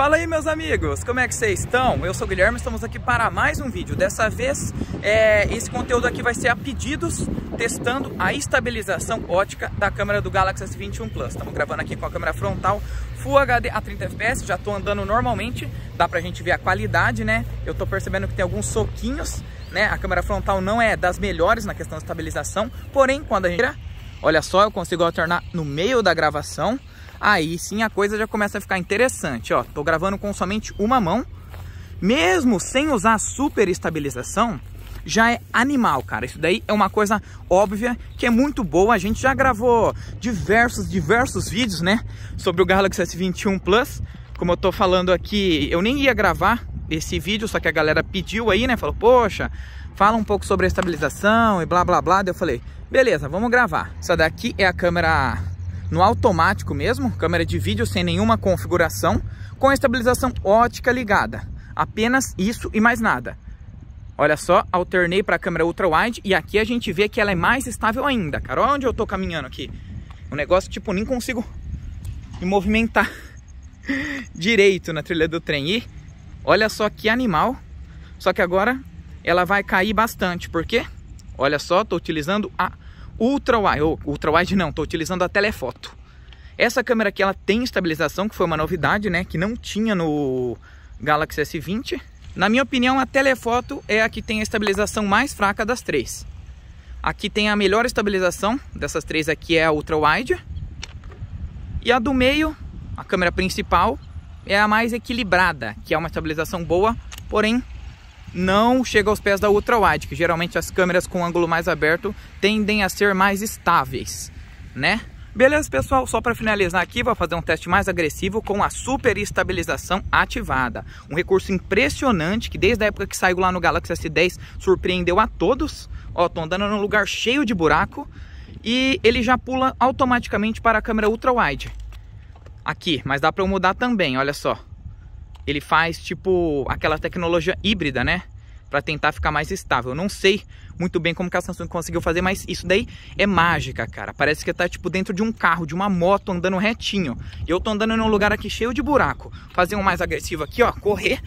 Fala aí meus amigos, como é que vocês estão? Eu sou o Guilherme, estamos aqui para mais um vídeo. Dessa vez, é, esse conteúdo aqui vai ser a pedidos, testando a estabilização ótica da câmera do Galaxy S21 Plus. Estamos gravando aqui com a câmera frontal Full HD a 30 fps, já estou andando normalmente, dá pra gente ver a qualidade, né? Eu estou percebendo que tem alguns soquinhos, né? A câmera frontal não é das melhores na questão da estabilização, porém, quando a gente... Olha só, eu consigo alternar no meio da gravação, aí sim a coisa já começa a ficar interessante, ó. Tô gravando com somente uma mão, mesmo sem usar super estabilização, já é animal, cara. Isso daí é uma coisa óbvia que é muito boa. A gente já gravou diversos, diversos vídeos, né, sobre o Galaxy S21 Plus. Como eu tô falando aqui, eu nem ia gravar esse vídeo, só que a galera pediu aí, né, falou, poxa, fala um pouco sobre a estabilização e blá, blá, blá. Daí eu falei, beleza, vamos gravar. Essa daqui é a câmera no automático mesmo, câmera de vídeo sem nenhuma configuração, com a estabilização ótica ligada. Apenas isso e mais nada. Olha só, alternei para a câmera ultra-wide e aqui a gente vê que ela é mais estável ainda, cara. Olha onde eu estou caminhando aqui. Um negócio, tipo, nem consigo me movimentar direito na trilha do trem. E olha só que animal. Só que agora ela vai cair bastante, porque, olha só, estou utilizando a ultra wide, ou ultra wide não, estou utilizando a telefoto. Essa câmera aqui ela tem estabilização, que foi uma novidade, né, que não tinha no Galaxy S20. Na minha opinião, a telefoto é a que tem a estabilização mais fraca das três. Aqui tem a melhor estabilização dessas três aqui é a ultra wide. E a do meio, a câmera principal, é a mais equilibrada, que é uma estabilização boa, porém não chega aos pés da ultra wide que geralmente as câmeras com ângulo mais aberto tendem a ser mais estáveis, né? Beleza, pessoal? Só para finalizar aqui, vou fazer um teste mais agressivo com a super estabilização ativada. Um recurso impressionante que desde a época que saiu lá no Galaxy S10 surpreendeu a todos. Ó, tô andando num lugar cheio de buraco e ele já pula automaticamente para a câmera ultra wide. Aqui, mas dá para eu mudar também, olha só ele faz tipo aquela tecnologia híbrida, né? Para tentar ficar mais estável. Eu não sei muito bem como que a Samsung conseguiu fazer, mas isso daí é mágica, cara. Parece que tá tipo dentro de um carro, de uma moto, andando retinho. E eu tô andando num lugar aqui cheio de buraco. Fazer um mais agressivo aqui, ó, correr.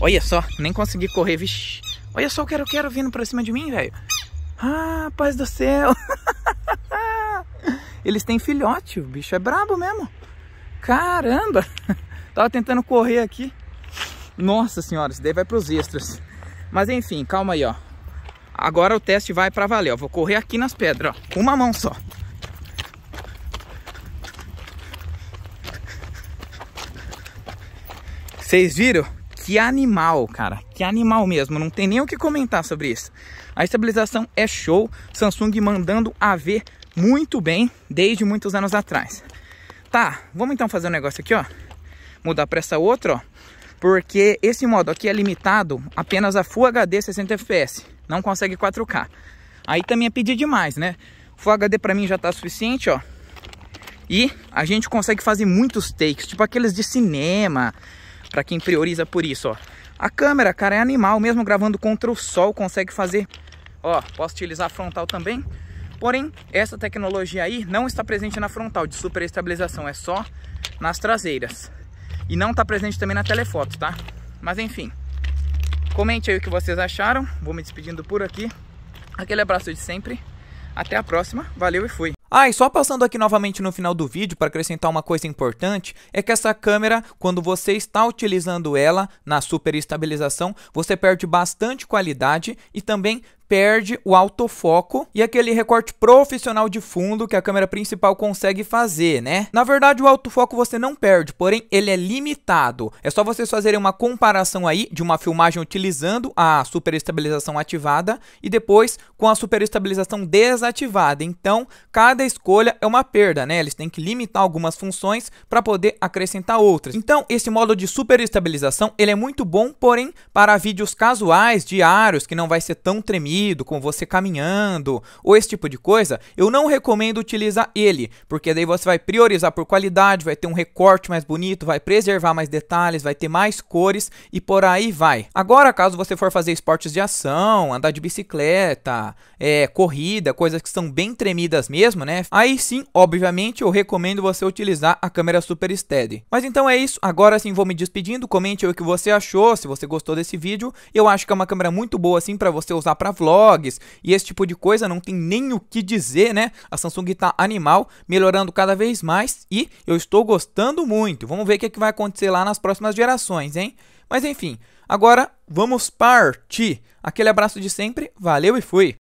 Olha só, nem consegui correr, vixi. Olha só o que eu quero vindo pra cima de mim, velho. Ah, paz do céu. Eles têm filhote, o bicho é brabo mesmo. Caramba! Tava tentando correr aqui. Nossa senhora, isso daí vai para os extras. Mas enfim, calma aí, ó. Agora o teste vai para valer, ó. Vou correr aqui nas pedras, ó. Com uma mão só. Vocês viram? Que animal, cara. Que animal mesmo. Não tem nem o que comentar sobre isso. A estabilização é show. Samsung mandando a ver muito bem desde muitos anos atrás. Tá, vamos então fazer um negócio aqui, ó. Mudar para essa outra, ó. Porque esse modo aqui é limitado apenas a Full HD 60 FPS. Não consegue 4K. Aí também é pedir demais, né? Full HD para mim já tá suficiente, ó. E a gente consegue fazer muitos takes, tipo aqueles de cinema, para quem prioriza por isso, ó. A câmera, cara, é animal, mesmo gravando contra o sol, consegue fazer... Ó, posso utilizar a frontal também, Porém, essa tecnologia aí não está presente na frontal de superestabilização, é só nas traseiras. E não está presente também na telefoto, tá? Mas enfim, comente aí o que vocês acharam. Vou me despedindo por aqui. Aquele abraço de sempre. Até a próxima. Valeu e fui. Ah, e só passando aqui novamente no final do vídeo para acrescentar uma coisa importante, é que essa câmera, quando você está utilizando ela na superestabilização, você perde bastante qualidade e também perde o autofoco e aquele recorte profissional de fundo que a câmera principal consegue fazer, né? Na verdade, o autofoco você não perde, porém ele é limitado. É só vocês fazerem uma comparação aí de uma filmagem utilizando a superestabilização ativada e depois com a superestabilização desativada. Então, cada escolha é uma perda, né? Eles têm que limitar algumas funções para poder acrescentar outras. Então, esse modo de superestabilização, ele é muito bom, porém para vídeos casuais, diários, que não vai ser tão tremido com você caminhando, ou esse tipo de coisa, eu não recomendo utilizar ele, porque daí você vai priorizar por qualidade, vai ter um recorte mais bonito, vai preservar mais detalhes, vai ter mais cores e por aí vai. Agora, caso você for fazer esportes de ação, andar de bicicleta, é, corrida, coisas que são bem tremidas mesmo, né? Aí sim, obviamente, eu recomendo você utilizar a câmera Super Steady. Mas então é isso, agora sim vou me despedindo, comente o que você achou, se você gostou desse vídeo, eu acho que é uma câmera muito boa assim para você usar para vlog, vlogs e esse tipo de coisa, não tem nem o que dizer, né? A Samsung está animal, melhorando cada vez mais e eu estou gostando muito. Vamos ver o que, é que vai acontecer lá nas próximas gerações, hein? Mas enfim, agora vamos partir. Aquele abraço de sempre, valeu e fui!